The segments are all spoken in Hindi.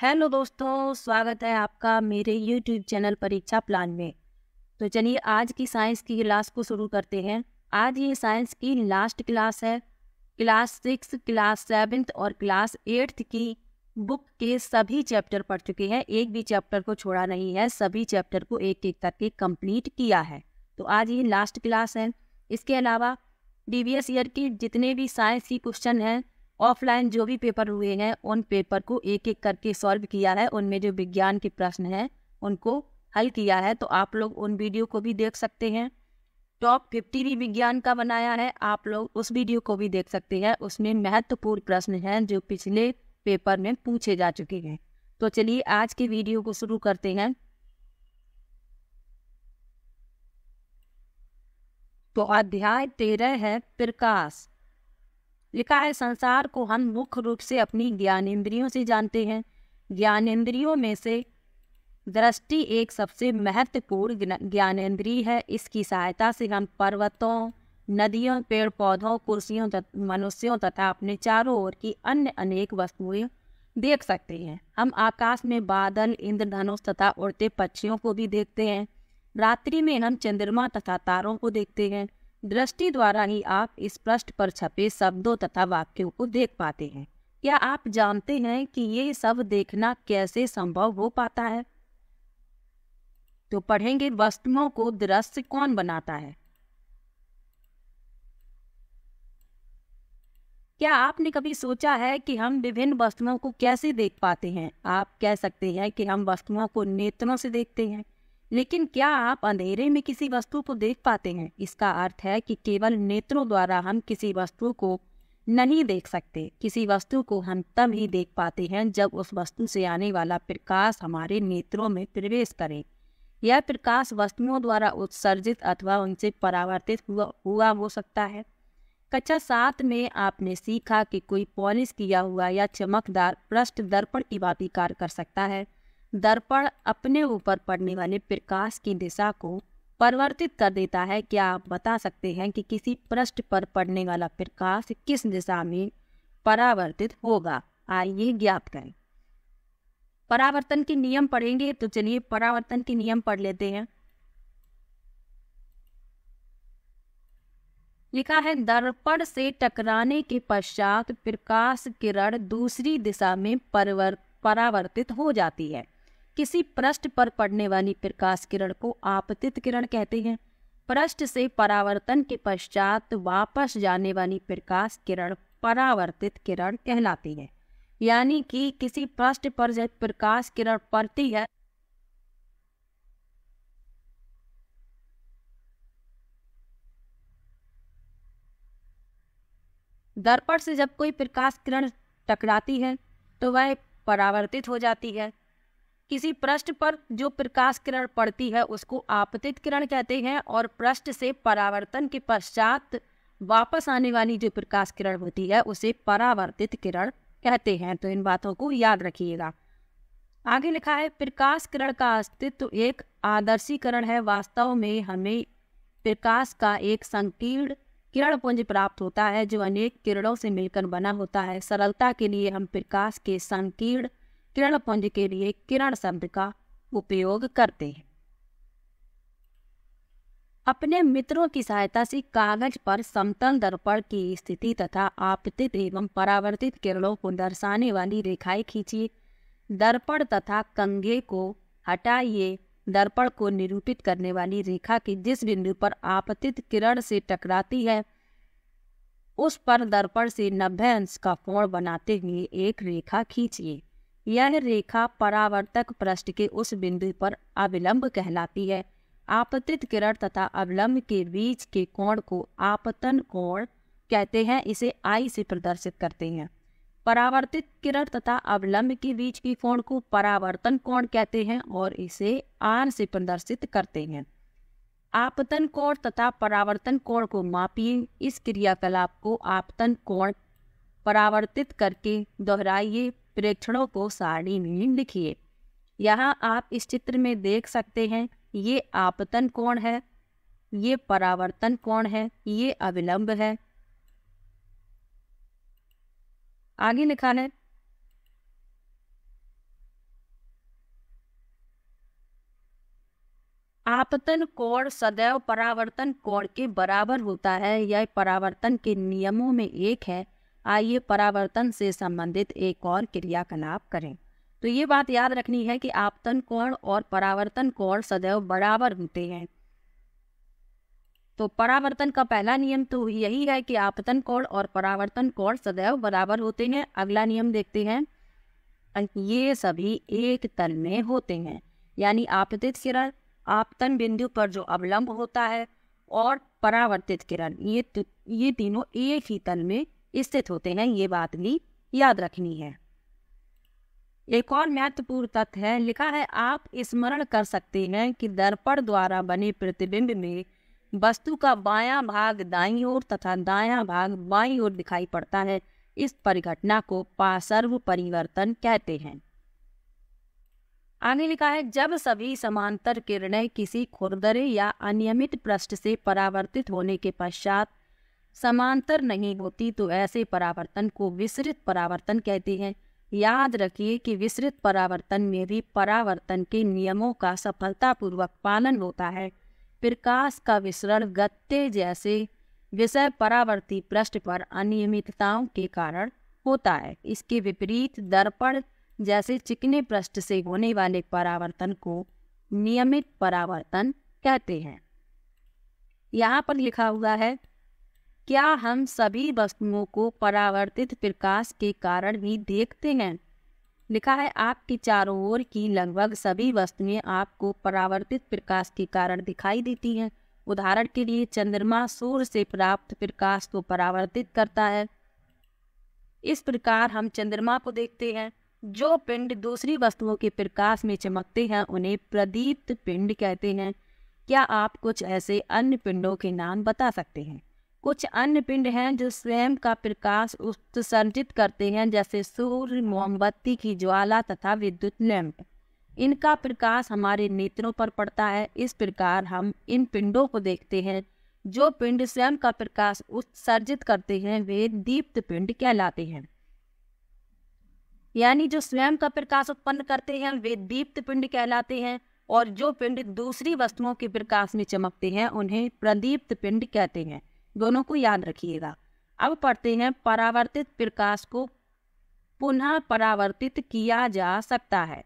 हेलो दोस्तों स्वागत है आपका मेरे यूट्यूब चैनल परीक्षा प्लान में तो चलिए आज की साइंस की क्लास को शुरू करते हैं आज ये साइंस की लास्ट क्लास है क्लास सिक्स क्लास सेवन्थ और क्लास एट्थ की बुक के सभी चैप्टर पढ़ चुके हैं एक भी चैप्टर को छोड़ा नहीं है सभी चैप्टर को एक एक करके कंप्लीट किया है तो आज ये लास्ट क्लास है इसके अलावा डी ईयर के जितने भी साइंस की क्वेश्चन हैं ऑफलाइन जो भी पेपर हुए हैं उन पेपर को एक एक करके सॉल्व किया है उनमें जो विज्ञान के प्रश्न हैं उनको हल किया है तो आप लोग उन वीडियो को भी देख सकते हैं टॉप फिफ्टी भी विज्ञान का बनाया है आप लोग उस वीडियो को भी देख सकते हैं उसमें महत्वपूर्ण प्रश्न हैं जो पिछले पेपर में पूछे जा चुके हैं तो चलिए आज के वीडियो को शुरू करते हैं तो अध्याय तेरह है प्रकाश लिखा है संसार को हम मुख्य रूप से अपनी ज्ञानेन्द्रियों से जानते हैं ज्ञानेन्द्रियों में से दृष्टि एक सबसे महत्वपूर्ण ज्ञानेन्द्रिय है इसकी सहायता से हम पर्वतों नदियों पेड़ पौधों कुर्सियों मनुष्यों तथा अपने चारों ओर की अन्य अनेक वस्तुएं देख सकते हैं हम आकाश में बादल इंद्रधनुष तथा उड़ते पक्षियों को भी देखते हैं रात्रि में हम चंद्रमा तथा तारों को देखते हैं दृष्टि द्वारा ही आप इस पृष्ठ पर छपे शब्दों तथा वाक्यों को देख पाते हैं क्या आप जानते हैं कि ये सब देखना कैसे संभव हो पाता है तो पढ़ेंगे वस्तुओं को दृश्य कौन बनाता है क्या आपने कभी सोचा है कि हम विभिन्न वस्तुओं को कैसे देख पाते हैं आप कह सकते हैं कि हम वस्तुओं को नेत्रों से देखते हैं लेकिन क्या आप अंधेरे में किसी वस्तु को देख पाते हैं इसका अर्थ है कि केवल नेत्रों द्वारा हम किसी वस्तु को नहीं देख सकते किसी वस्तु को हम तब ही देख पाते हैं जब उस वस्तु से आने वाला प्रकाश हमारे नेत्रों में प्रवेश करे यह प्रकाश वस्तुओं द्वारा उत्सर्जित अथवा उनसे परावर्तित हुआ हुआ हो सकता है कक्षा सात में आपने सीखा कि कोई पॉलिश किया हुआ या चमकदार पृष्ठ दर्पण की बात कार्य कर सकता है दर्पण अपने ऊपर पड़ने वाले प्रकाश की दिशा को परिवर्तित कर देता है क्या आप बता सकते हैं कि किसी पृष्ठ पर पड़ने वाला प्रकाश किस दिशा में परावर्तित होगा आइए ज्ञात करें परावर्तन के नियम पढ़ेंगे तो चलिए परावर्तन के नियम पढ़ लेते हैं लिखा है दर्पण से टकराने के पश्चात प्रकाश किरण दूसरी दिशा में परावर्तित हो जाती है किसी पृष्ठ पर पड़ने वाली प्रकाश किरण को आपतित किरण कहते हैं पृष्ठ से परावर्तन के पश्चात वापस जाने वाली प्रकाश किरण परावर्तित किरण कहलाती है यानी कि किसी पृष्ठ पर जब प्रकाश किरण पड़ती है दर्पण से जब कोई प्रकाश किरण टकराती है तो वह परावर्तित हो जाती है किसी पृष्ठ पर जो प्रकाश किरण पड़ती है उसको आपतित किरण कहते हैं और पृष्ठ से परावर्तन के पश्चात वापस आने वाली जो प्रकाश किरण होती है उसे परावर्तित किरण कहते हैं तो इन बातों को याद रखिएगा आगे लिखा है प्रकाश किरण का अस्तित्व एक आदर्शीकरण है वास्तव में हमें प्रकाश का एक संकीर्ण किरण पुंज प्राप्त होता है जो अनेक किरणों से मिलकर बना होता है सरलता के लिए हम प्रकाश के संकीर्ण किरण पुंज के लिए किरण शब्द का उपयोग करते हैं अपने मित्रों की सहायता से कागज पर समतल दर्पण की स्थिति तथा आपतित एवं परावर्तित किरणों को दर्शाने वाली रेखाएं खींचिए दर्पण तथा कंघे को हटाइए दर्पण को निरूपित करने वाली रेखा की जिस बिंदु पर आपतित किरण से टकराती है उस पर दर्पण से नब्बे अंश का कोण बनाते हुए एक रेखा खींचिए यह रेखा परावर्तक पृष्ठ के उस बिंदु पर अविलंब कहलाती है आपतित किरण तथा अविलंब के बीच के कोण को आपतन कोण कहते हैं इसे आई से प्रदर्शित करते हैं परावर्तित किरण तथा अवलंब के बीच के कोण को परावर्तन कोण कहते हैं और इसे आर से प्रदर्शित करते हैं आपतन कोण तथा परावर्तन कोण को मापिए इस क्रियाकलाप को आपतन कोण परावर्तित करके दोहराइए प्रेक्षणों को सारणी में लिखिए यहाँ आप इस चित्र में देख सकते हैं ये आपतन कोण है ये परावर्तन कोण है ये अविलंब है आगे लिखा है आपतन कोण सदैव परावर्तन कोण के बराबर होता है यह परावर्तन के नियमों में एक है आइए परावर्तन से संबंधित एक और क्रियाकलाप करें तो ये बात याद रखनी है कि आपतन कोण और परावर्तन कोण सदैव बराबर होते हैं तो परावर्तन का पहला नियम तो यही है कि आपतन कोण और परावर्तन कोण सदैव बराबर होते हैं अगला नियम देखते हैं अं, ये सभी एक तल में होते हैं यानी आपतित किरण आपतन बिंदु पर जो अवलंब होता है और परावर्तित किरण ये ये तीनों एक ही तल में स्थित होते हैं ये बात भी याद रखनी है एक और महत्वपूर्ण तथ्य है लिखा है आप स्मरण कर सकते हैं कि दर्पण द्वारा बने प्रतिबिंब में वस्तु का बायां भाग दाई ओर तथा दायां भाग बाई ओर दिखाई पड़ता है इस परिघटना को पासर्व परिवर्तन कहते हैं आगे लिखा है जब सभी समांतर किरणें किसी खुरदरे या अनियमित पृष्ठ से परावर्तित होने के पश्चात समांतर नहीं होती तो ऐसे परावर्तन को विसरित परावर्तन कहते हैं याद रखिए कि विसरित परावर्तन में भी परावर्तन के नियमों का सफलतापूर्वक पालन होता है प्रकाश का विसरण गत्ते जैसे विषय परावर्ती पृष्ठ पर अनियमितताओं के कारण होता है इसके विपरीत दर्पण जैसे चिकने पृष्ठ से होने वाले परावर्तन को नियमित परावर्तन कहते हैं यहाँ पर लिखा हुआ है क्या हम सभी वस्तुओं को परावर्तित प्रकाश के कारण ही देखते हैं लिखा है आपकी चारों ओर की लगभग सभी वस्तुएं आपको परावर्तित प्रकाश के कारण दिखाई देती हैं उदाहरण के लिए चंद्रमा सूर्य से प्राप्त प्रकाश को परावर्तित करता है इस प्रकार हम चंद्रमा को देखते हैं जो पिंड दूसरी वस्तुओं के प्रकाश में चमकते हैं उन्हें प्रदीप्त पिंड कहते हैं क्या आप कुछ ऐसे अन्य पिंडों के नाम बता सकते हैं कुछ अन्य पिंड हैं जो स्वयं का प्रकाश उत्सर्जित करते हैं जैसे सूर्य मोमबत्ती की ज्वाला तथा विद्युत लैंप इनका प्रकाश हमारे नेत्रों पर पड़ता है इस प्रकार हम इन पिंडों को देखते हैं जो पिंड स्वयं का प्रकाश उत्सर्जित करते हैं वे दीप्त पिंड कहलाते हैं यानी जो स्वयं का प्रकाश उत्पन्न करते हैं वे दीप्त पिंड कहलाते हैं और जो पिंड दूसरी वस्तुओं के प्रकाश में चमकते हैं उन्हें प्रदीप्त पिंड कहते हैं दोनों को याद रखिएगा अब पढ़ते हैं परावर्तित प्रकाश को पुनः परावर्तित किया जा सकता है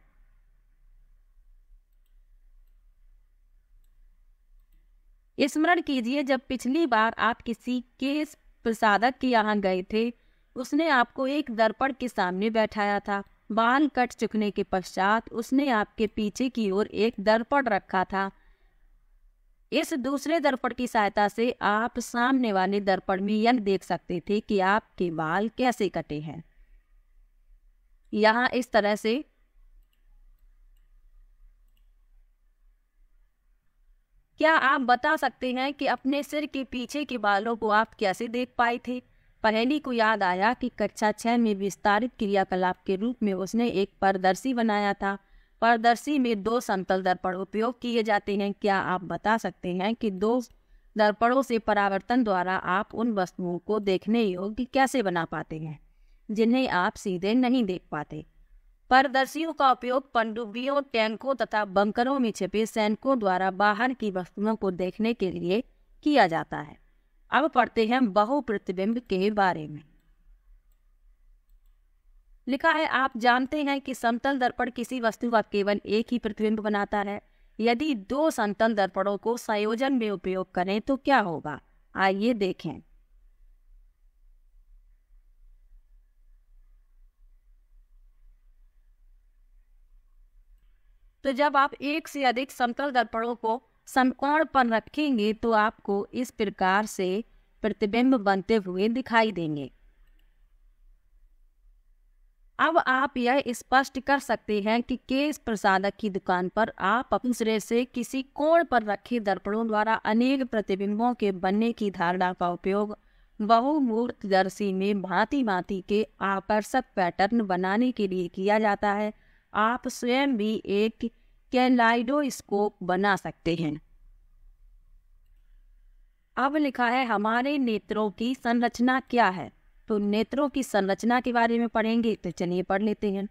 स्मरण कीजिए जब पिछली बार आप किसी के प्रसादक के यहाँ गए थे उसने आपको एक दर्पण के सामने बैठाया था बाल कट चुकने के पश्चात उसने आपके पीछे की ओर एक दर्पण रखा था इस दूसरे दर्पण की सहायता से आप सामने वाले दर्पण में यह देख सकते थे कि आपके बाल कैसे कटे हैं यहां इस तरह से क्या आप बता सकते हैं कि अपने सिर के पीछे के बालों को आप कैसे देख पाए थे पहली को याद आया कि कक्षा छह में विस्तारित क्रियाकलाप के रूप में उसने एक पारदर्शी बनाया था पारदर्शी में दो समतल दर्पण उपयोग किए जाते हैं क्या आप बता सकते हैं कि दो दर्पणों से परावर्तन द्वारा आप उन वस्तुओं को देखने योग्य कैसे बना पाते हैं जिन्हें आप सीधे नहीं देख पाते पारदर्शियों का उपयोग पनडुब्बियों टैंकों तथा बंकरों में छिपे सैनिकों द्वारा बाहर की वस्तुओं को देखने के लिए किया जाता है अब पढ़ते हैं बहु प्रतिबिंब के बारे में लिखा है आप जानते हैं कि समतल दर्पण किसी वस्तु का केवल एक ही प्रतिबिंब बनाता है यदि दो समतल दर्पणों को संयोजन में उपयोग करें तो क्या होगा आइए देखें तो जब आप एक से अधिक समतल दर्पणों को समकोण पर रखेंगे तो आपको इस प्रकार से प्रतिबिंब बनते हुए दिखाई देंगे अब आप यह स्पष्ट कर सकते हैं कि केस प्रसादक की दुकान पर आप अपने से किसी कोण पर रखे दर्पणों द्वारा अनेक प्रतिबिंबों के बनने की धारणा का उपयोग बहुमूर्त दर्शी में भांति भांति के आकर्षक पैटर्न बनाने के लिए किया जाता है आप स्वयं भी एक कैलाइडोस्कोप बना सकते हैं अब लिखा है हमारे नेत्रों की संरचना क्या है तो नेत्रों की संरचना के बारे में पढ़ेंगे तो चलिए पढ़ लेते हैं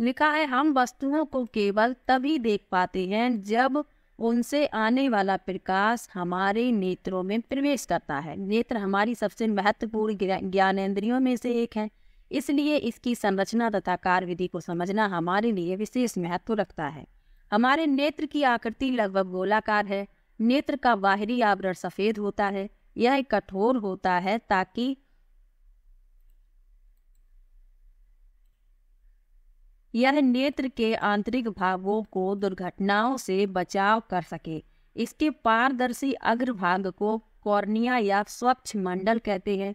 लिखा है हम वस्तुओं को केवल तभी देख पाते हैं जब उनसे आने वाला प्रकाश हमारे नेत्रों में प्रवेश करता है नेत्र हमारी सबसे महत्वपूर्ण ज्ञानेन्द्रियों में से एक है इसलिए इसकी संरचना तथा कार्य विधि को समझना हमारे लिए विशेष महत्व रखता है हमारे नेत्र की आकृति लगभग गोलाकार है नेत्र का बाहरी आवरण सफेद होता है यह कठोर होता है ताकि यह नेत्र के आंतरिक भागों को दुर्घटनाओं से बचाव कर सके इसके पारदर्शी अग्रभाग को कॉर्निया या स्वच्छ मंडल कहते हैं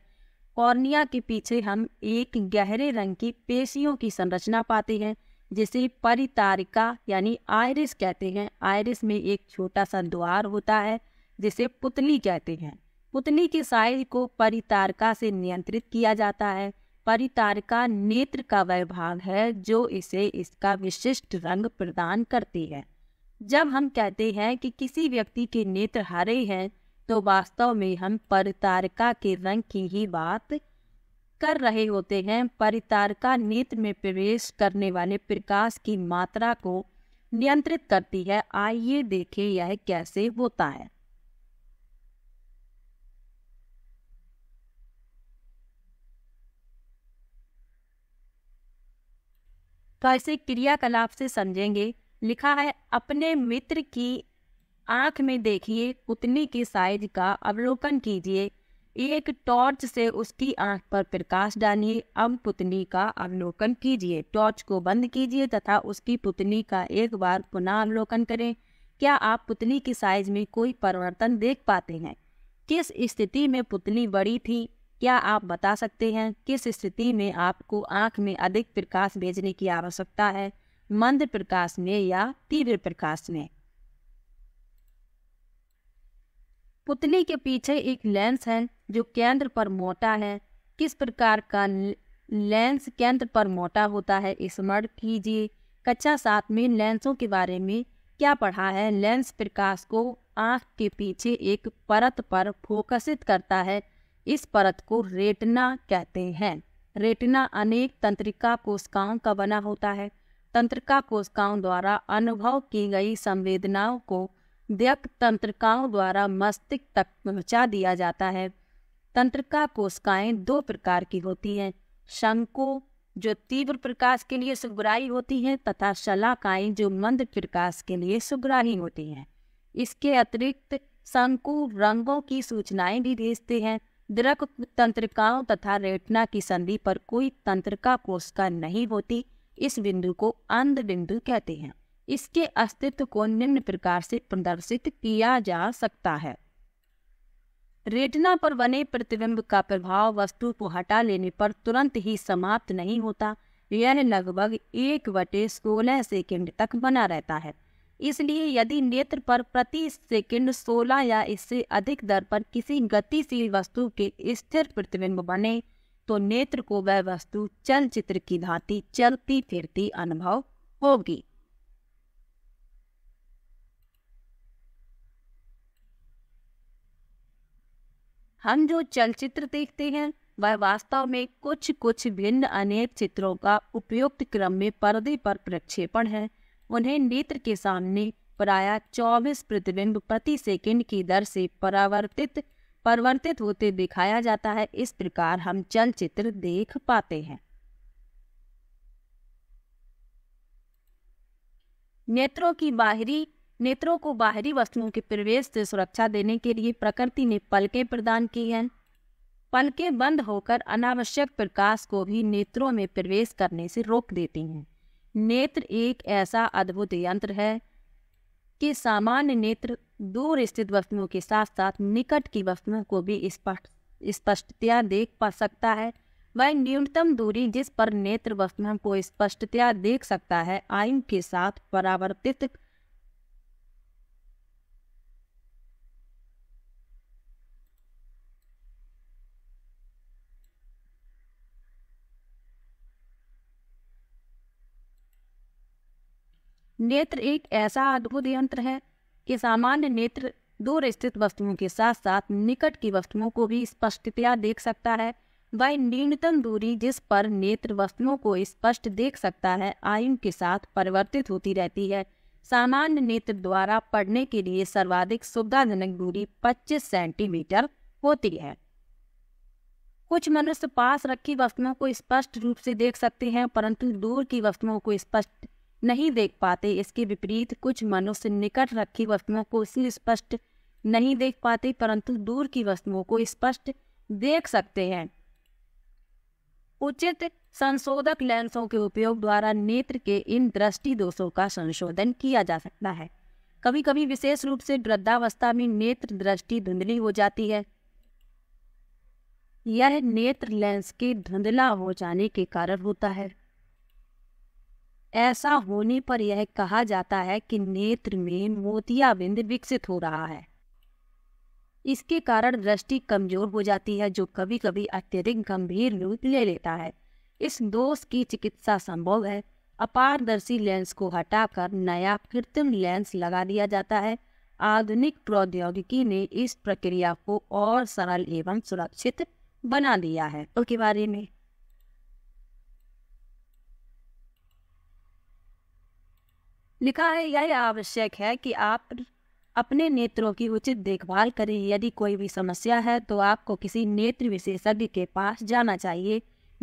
कॉर्निया के पीछे हम एक गहरे रंग की पेशियों की संरचना पाते हैं जिसे परितारिका यानी आयरिस कहते हैं आयरिस में एक छोटा सा द्वार होता है जिसे पुतली कहते हैं पुतली के साइज को परितारका से नियंत्रित किया जाता है परितारका नेत्र का वह भाग है जो इसे इसका विशिष्ट रंग प्रदान करती है जब हम कहते हैं कि किसी व्यक्ति के नेत्र हरे हैं तो वास्तव में हम परितारका के रंग की ही बात कर रहे होते हैं परितारका नेत्र में प्रवेश करने वाले प्रकाश की मात्रा को नियंत्रित करती है आइए देखें यह कैसे होता है तो ऐसे क्रियाकलाप से समझेंगे लिखा है अपने मित्र की आंख में देखिए उतनी की साइज का अवलोकन कीजिए एक टॉर्च से उसकी आंख पर प्रकाश डालिए अब पुतनी का अवलोकन कीजिए टॉर्च को बंद कीजिए तथा उसकी पुतनी का एक बार पुनः अवलोकन करें क्या आप पुतनी की साइज में कोई परिवर्तन देख पाते हैं किस स्थिति में पुतनी बड़ी थी क्या आप बता सकते हैं किस स्थिति में आपको आंख में अधिक प्रकाश भेजने की आवश्यकता है मंद प्रकाश में या तीव्र प्रकाश में पुतली के पीछे एक लेंस है जो केंद्र पर मोटा है किस प्रकार का लेंस केंद्र पर मोटा होता है स्मरण कीजिए कक्षा सात में लेंसों के बारे में क्या पढ़ा है लेंस प्रकाश को आंख के पीछे एक परत पर फोकसित करता है इस परत को रेटना कहते हैं रेटना अनेक तंत्रिका कोशिकाओं का बना होता है तंत्रिका कोशिकाओं द्वारा अनुभव की गई संवेदनाओं को व्यक्त तंत्रिकाओं द्वारा मस्तिष्क तक पहुँचा दिया जाता है तंत्रिका कोशिकाएं दो प्रकार की होती हैं शंको जो तीव्र प्रकाश के लिए सुग्राही होती हैं तथा शलाकाएं जो मंद प्रकाश के लिए सुग्राही होती हैं इसके अतिरिक्त शंकु रंगों की सूचनाएं भी भेजते हैं दृक तंत्रिकाओं तथा रेटना की संधि पर कोई तंत्रिका कोशिका नहीं होती इस बिंदु को अंध बिंदु कहते हैं इसके अस्तित्व को निम्न प्रकार से प्रदर्शित किया जा सकता है रेटना पर बने प्रतिबिंब का प्रभाव वस्तु को हटा लेने पर तुरंत ही समाप्त नहीं होता यह लगभग एक बटे सोलह सेकेंड तक बना रहता है इसलिए यदि नेत्र पर प्रति सेकंड 16 या इससे अधिक दर पर किसी गतिशील वस्तु के स्थिर प्रतिबिंब बने तो नेत्र को वह वस्तु चलचित्र की भांति चलती फिरती अनुभव होगी हम जो चलचित्र देखते हैं वह वास्तव में कुछ कुछ भिन्न अनेक चित्रों का उपयुक्त क्रम में पर्दे पर प्रक्षेपण है उन्हें नेत्र के सामने प्राय चौबीस प्रतिबिंब प्रति सेकंड की दर से परावर्तित परिवर्तित होते दिखाया जाता है इस प्रकार हम चलचित्र देख पाते हैं नेत्रों की बाहरी नेत्रों को बाहरी वस्तुओं के प्रवेश से सुरक्षा देने के लिए प्रकृति ने पलकें प्रदान की हैं पलकें बंद होकर अनावश्यक प्रकाश को भी नेत्रों में प्रवेश करने से रोक देती हैं नेत्र एक ऐसा अद्भुत यंत्र है कि सामान्य नेत्र दूर स्थित वस्तुओं के साथ साथ निकट की वस्तुओं को भी स्पष्ट स्पष्टतया देख पा सकता है वह न्यूनतम दूरी जिस पर नेत्र वस्तुओं को स्पष्टतया देख सकता है आयु के साथ परावर्तित नेत्र एक ऐसा अद्भुत यंत्र है कि सामान्य नेत्र दूर स्थित वस्तुओं के साथ साथ निकट की वस्तुओं को भी स्पष्टतया देख सकता है वह न्यूनतम दूरी जिस पर नेत्र वस्तुओं को स्पष्ट देख सकता है आयु के साथ परिवर्तित होती रहती है सामान्य नेत्र द्वारा पढ़ने के लिए सर्वाधिक सुविधाजनक दूरी 25 सेंटीमीटर होती है कुछ मनुष्य पास रखी वस्तुओं को स्पष्ट रूप से देख सकते हैं परंतु दूर की वस्तुओं को स्पष्ट नहीं देख पाते इसके विपरीत कुछ मनुष्य निकट रखी वस्तुओं को इसी स्पष्ट नहीं देख पाते परंतु दूर की वस्तुओं को स्पष्ट देख सकते हैं उचित संशोधक लेंसों के उपयोग द्वारा नेत्र के इन दृष्टि दोषों का संशोधन किया जा सकता है कभी कभी विशेष रूप से वृद्धावस्था में नेत्र दृष्टि धुंधली हो जाती है यह नेत्र लेंस के धुंधला हो जाने के कारण होता है ऐसा होने पर यह कहा जाता है कि नेत्र में मोतियाबिंद विकसित हो रहा है इसके कारण दृष्टि कमजोर हो जाती है जो कभी कभी अत्यधिक गंभीर रूप ले लेता है इस दोष की चिकित्सा संभव है अपारदर्शी लेंस को हटाकर नया कृत्रिम लेंस लगा दिया जाता है आधुनिक प्रौद्योगिकी ने इस प्रक्रिया को और सरल एवं सुरक्षित बना दिया है उसके बारे में लिखा है यह आवश्यक है कि आप अपने नेत्रों की उचित देखभाल करें यदि कोई भी समस्या है तो आपको किसी नेत्र विशेषज्ञ के पास जाना चाहिए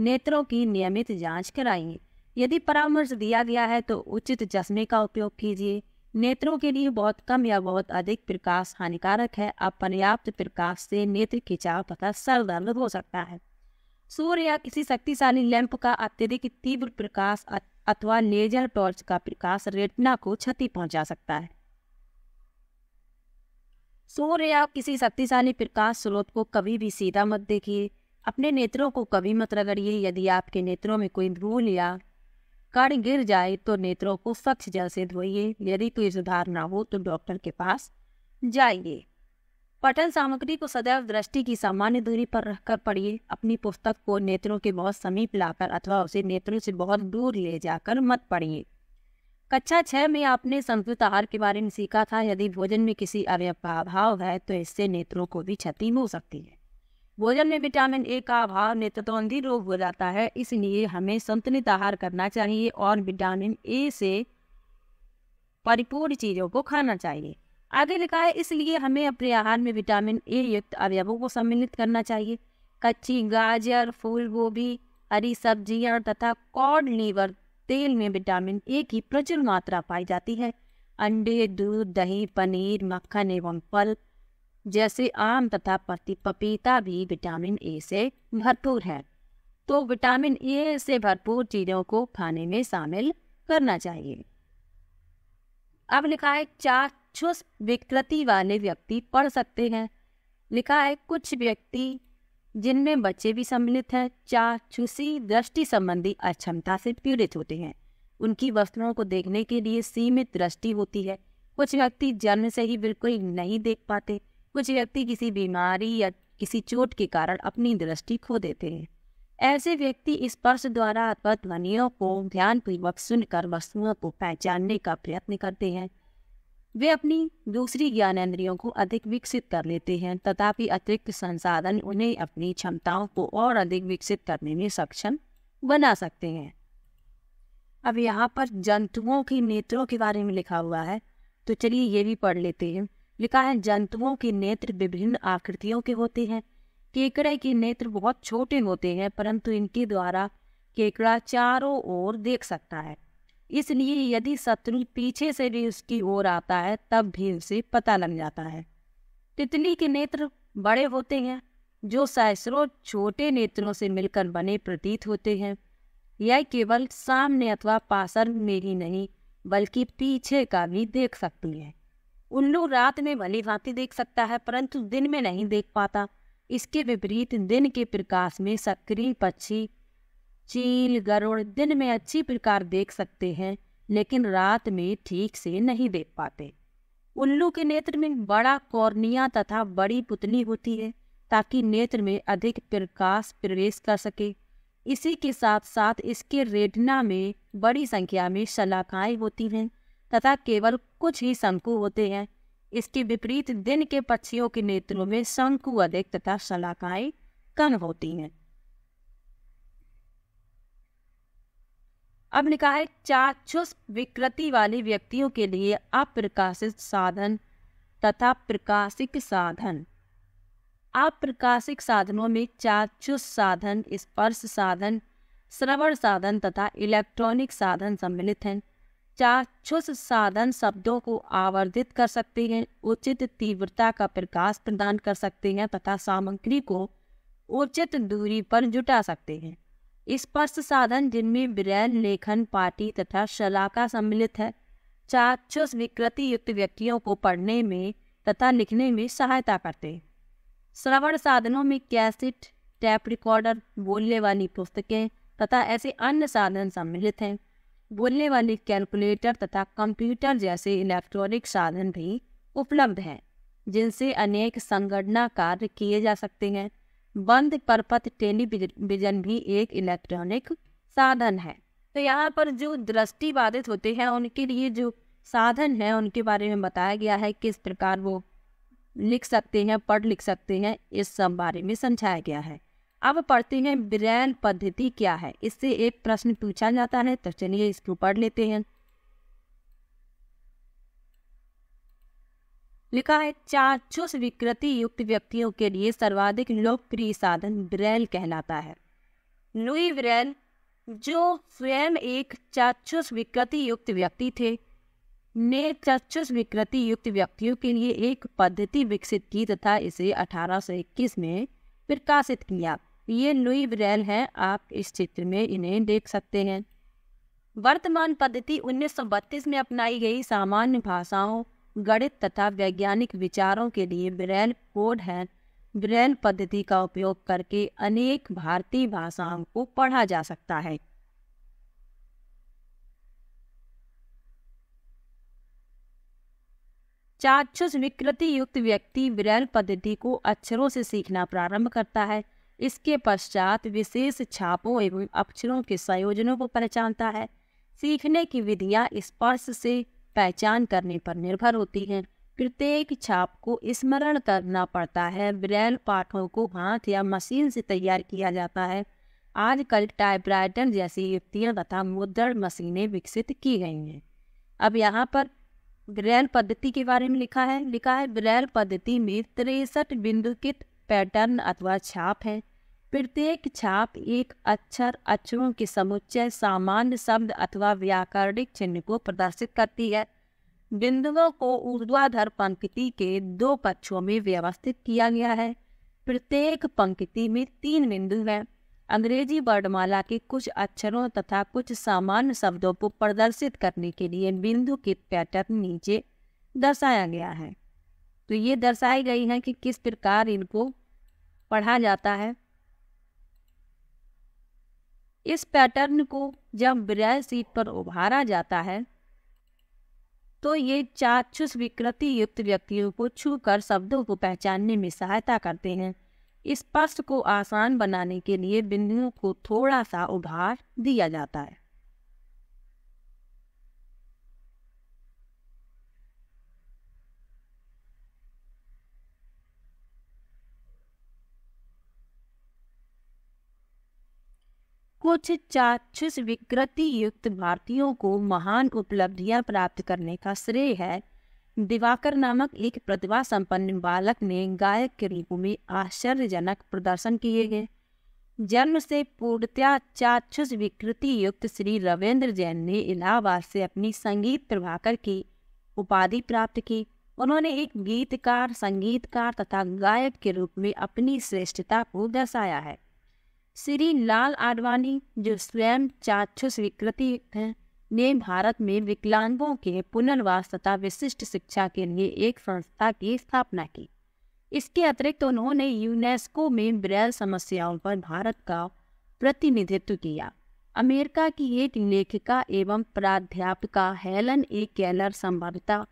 नेत्रों की नियमित जांच कराइए यदि परामर्श दिया गया है तो उचित चश्मे का उपयोग कीजिए नेत्रों के लिए बहुत कम या बहुत अधिक प्रकाश हानिकारक है अपर्याप्त प्रकाश से नेत्र खिंचाव तथा सर दर्द हो सकता है सूर्य या किसी शक्तिशाली लैंप का अत्यधिक तीव्र प्रकाश अथवा लेजर टॉर्च का प्रकाश रेटना को क्षति पहुंचा सकता है सूर्य या किसी शक्तिशाली प्रकाश स्रोत को कभी भी सीधा मत देखिए अपने नेत्रों को कभी मत रगड़िए यदि आपके नेत्रों में कोई धूल या कड़ गिर जाए तो नेत्रों को स्वच्छ जल से धोइए यदि कोई सुधार ना हो तो डॉक्टर के पास जाइए पठन सामग्री को सदैव दृष्टि की सामान्य दूरी पर रखकर पढ़िए अपनी पुस्तक को नेत्रों के बहुत समीप लाकर अथवा उसे नेत्रों से बहुत दूर ले जाकर मत पढ़िए कक्षा छः में आपने संतुलित आहार के बारे में सीखा था यदि भोजन में किसी अवयव का अभाव है तो इससे नेत्रों को भी क्षति हो सकती है भोजन में विटामिन ए का अभाव नेत्रतोंधी रोग हो जाता है इसलिए हमें संतुलित आहार करना चाहिए और विटामिन ए से परिपूर्ण चीज़ों को खाना चाहिए आगे लिखा है इसलिए हमें अपने आहार में विटामिन ए युक्त अवयवों को सम्मिलित करना चाहिए कच्ची गाजर फूल गोभी हरी सब्जियां तथा कॉड लीवर तेल में विटामिन ए की प्रचुर मात्रा पाई जाती है अंडे दूध दही पनीर मक्खन एवं फल जैसे आम तथा पपीता भी विटामिन ए से भरपूर है तो विटामिन ए से भरपूर चीज़ों को खाने में शामिल करना चाहिए अब लिखा है चाक्षुष विकृति वाले व्यक्ति पढ़ सकते हैं लिखा है कुछ व्यक्ति जिनमें बच्चे भी सम्मिलित हैं चाक्षुषी दृष्टि संबंधी अक्षमता से पीड़ित होते हैं उनकी वस्तुओं को देखने के लिए सीमित दृष्टि होती है कुछ व्यक्ति जन्म से ही बिल्कुल नहीं देख पाते कुछ व्यक्ति किसी बीमारी या किसी चोट के कारण अपनी दृष्टि खो देते हैं ऐसे व्यक्ति स्पर्श द्वारा अथवा ध्वनियों को ध्यानपूर्वक सुनकर वस्तुओं को पहचानने का प्रयत्न करते हैं वे अपनी दूसरी ज्ञानेन्द्रियों को अधिक विकसित कर लेते हैं तथापि अतिरिक्त संसाधन उन्हें अपनी क्षमताओं को और अधिक विकसित करने में सक्षम बना सकते हैं अब यहाँ पर जंतुओं के नेत्रों के बारे में लिखा हुआ है तो चलिए ये भी पढ़ लेते हैं लिखा है जंतुओं के नेत्र विभिन्न आकृतियों के होते हैं केकड़े के नेत्र बहुत छोटे होते हैं परंतु इनके द्वारा केकड़ा चारों ओर देख सकता है इसलिए यदि शत्रु पीछे से भी उसकी ओर आता है तब भी उसे पता लग जाता है तितली के नेत्र बड़े होते हैं जो सहसरो छोटे नेत्रों से मिलकर बने प्रतीत होते हैं यह केवल सामने अथवा पासर में ही नहीं बल्कि पीछे का भी देख सकती है उल्लू रात में भली भांति देख सकता है परंतु दिन में नहीं देख पाता इसके विपरीत दिन के प्रकाश में सक्रिय पक्षी चील गरुड़ दिन में अच्छी प्रकार देख सकते हैं लेकिन रात में ठीक से नहीं देख पाते उल्लू के नेत्र में बड़ा कॉर्निया तथा बड़ी पुतली होती है ताकि नेत्र में अधिक प्रकाश प्रवेश कर सके इसी के साथ साथ इसके रेटना में बड़ी संख्या में शलाकाएं होती हैं तथा केवल कुछ ही शंकु होते हैं इसके विपरीत दिन के पक्षियों के नेत्रों में शंकु अधिक तथा शलाकाएं कम होती हैं अब लिखा है चाक्षुष विकृति वाले व्यक्तियों के लिए अप्रकाशित साधन तथा प्रकाशिक साधन अप्रकाशिक साधनों में चाक्षुष साधन स्पर्श साधन श्रवण साधन तथा इलेक्ट्रॉनिक साधन सम्मिलित हैं चाक्षुष साधन शब्दों को आवर्धित कर सकते हैं उचित तीव्रता का प्रकाश प्रदान कर सकते हैं तथा सामग्री को उचित दूरी पर जुटा सकते हैं स्पर्श साधन जिनमें ब्रेल लेखन पाटी तथा शलाका सम्मिलित है चाक्षुष विकृति युक्त व्यक्तियों को पढ़ने में तथा लिखने में सहायता करते हैं श्रवण साधनों में कैसेट टैप रिकॉर्डर बोलने वाली पुस्तकें तथा ऐसे अन्य साधन सम्मिलित हैं बोलने वाले कैलकुलेटर तथा कंप्यूटर जैसे इलेक्ट्रॉनिक साधन भी उपलब्ध हैं जिनसे अनेक संगणना कार्य किए जा सकते हैं बंद परपथ टेलीविजन भी एक इलेक्ट्रॉनिक साधन है तो यहाँ पर जो दृष्टि बाधित होते हैं उनके लिए जो साधन है उनके बारे में बताया गया है किस प्रकार वो लिख सकते हैं पढ़ लिख सकते हैं इस सब बारे में समझाया गया है अब पढ़ते हैं ब्रैन पद्धति क्या है इससे एक प्रश्न पूछा जाता है तो चलिए इसको पढ़ लेते हैं लिखा है चाक्षुष विकृति युक्त व्यक्तियों के लिए सर्वाधिक लोकप्रिय साधन ब्रेल कहलाता है लुई ब्रेल जो स्वयं एक चाक्षुष विकृति युक्त व्यक्ति थे ने चक्षुष विकृति युक्त व्यक्तियों के लिए एक पद्धति विकसित की तथा इसे 1821 में प्रकाशित किया ये लुई ब्रेल है आप इस चित्र में इन्हें देख सकते हैं वर्तमान पद्धति 1932 में अपनाई गई सामान्य भाषाओं गणित तथा वैज्ञानिक विचारों के लिए ब्रेल कोड है ब्रेल पद्धति का उपयोग करके अनेक भारतीय भाषाओं को पढ़ा जा सकता है चाक्षुष विकृति युक्त व्यक्ति ब्रेल पद्धति को अक्षरों से सीखना प्रारंभ करता है इसके पश्चात विशेष छापों एवं अक्षरों के संयोजनों को पहचानता है सीखने की विधियां स्पर्श से पहचान करने पर निर्भर होती हैं प्रत्येक छाप को स्मरण करना पड़ता है ब्रेल पाठों को हाथ या मशीन से तैयार किया जाता है आजकल टाइपराइटर जैसी युक्तियाँ तथा मुद्रण मशीनें विकसित की गई हैं अब यहाँ पर ब्रेल पद्धति के बारे में लिखा है लिखा है ब्रेल पद्धति में तिरसठ बिंदुकित पैटर्न अथवा छाप है प्रत्येक छाप एक अक्षर अक्षरों के समुच्चय सामान्य शब्द अथवा व्याकरणिक चिन्ह को प्रदर्शित करती है बिंदुओं को ऊर्ध्वाधर पंक्ति के दो पक्षों में व्यवस्थित किया गया है प्रत्येक पंक्ति में तीन बिंदु हैं अंग्रेजी वर्णमाला के कुछ अक्षरों तथा कुछ सामान्य शब्दों को प्रदर्शित करने के लिए बिंदु के पैटर्न नीचे दर्शाया गया है तो ये दर्शाई गई है कि किस प्रकार इनको पढ़ा जाता है इस पैटर्न को जब ब्रय सीट पर उभारा जाता है तो ये चाक्षुष विकृति युक्त व्यक्तियों को छूकर शब्दों को पहचानने में सहायता करते हैं स्पष्ट को आसान बनाने के लिए बिंदुओं को थोड़ा सा उभार दिया जाता है कुछ चाक्षुष विकृति युक्त भारतीयों को महान उपलब्धियां प्राप्त करने का श्रेय है दिवाकर नामक एक प्रतिभा संपन्न बालक ने गायक के रूप में आश्चर्यजनक प्रदर्शन किए गए जन्म से पूर्णतया चाक्षुष विकृति युक्त श्री रविंद्र जैन ने इलाहाबाद से अपनी संगीत प्रभाकर की उपाधि प्राप्त की उन्होंने एक गीतकार संगीतकार तथा गायक के रूप में अपनी श्रेष्ठता को दर्शाया है श्री लाल आडवाणी जो स्वयं चाक्षु स्वीकृति हैं ने भारत में विकलांगों के पुनर्वास तथा विशिष्ट शिक्षा के लिए एक संस्था की स्थापना की इसके अतिरिक्त तो उन्होंने यूनेस्को में ब्रेल समस्याओं पर भारत का प्रतिनिधित्व किया अमेरिका की एक लेखिका एवं प्राध्यापिका हेलन ए कैलर संभवता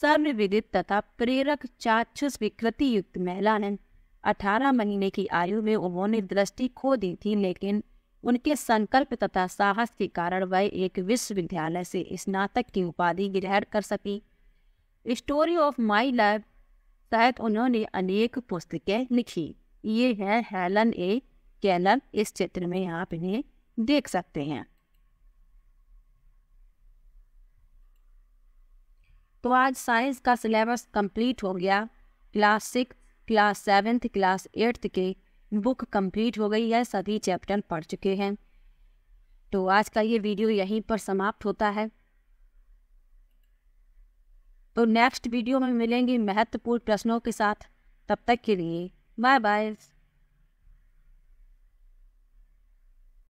सर्वविदित तथा प्रेरक चाक्षुष विकृति युक्त महिला ने 18 महीने की आयु में उन्होंने दृष्टि खो दी थी लेकिन उनके संकल्प तथा साहस के कारण वह एक विश्वविद्यालय से स्नातक की उपाधि ग्रहण कर सकी स्टोरी ऑफ माई लाइफ तहत उन्होंने अनेक पुस्तकें लिखी ये है हेलन ए कैलर इस चित्र में आप इन्हें देख सकते हैं तो आज साइंस का सिलेबस कंप्लीट हो गया class six class seventh class eighth के बुक कंप्लीट हो गई है सभी चैप्टर पढ़ चुके हैं तो आज का ये वीडियो यहीं पर समाप्त होता है तो नेक्स्ट वीडियो में मिलेंगे महत्वपूर्ण प्रश्नों के साथ तब तक के लिए बाय बाय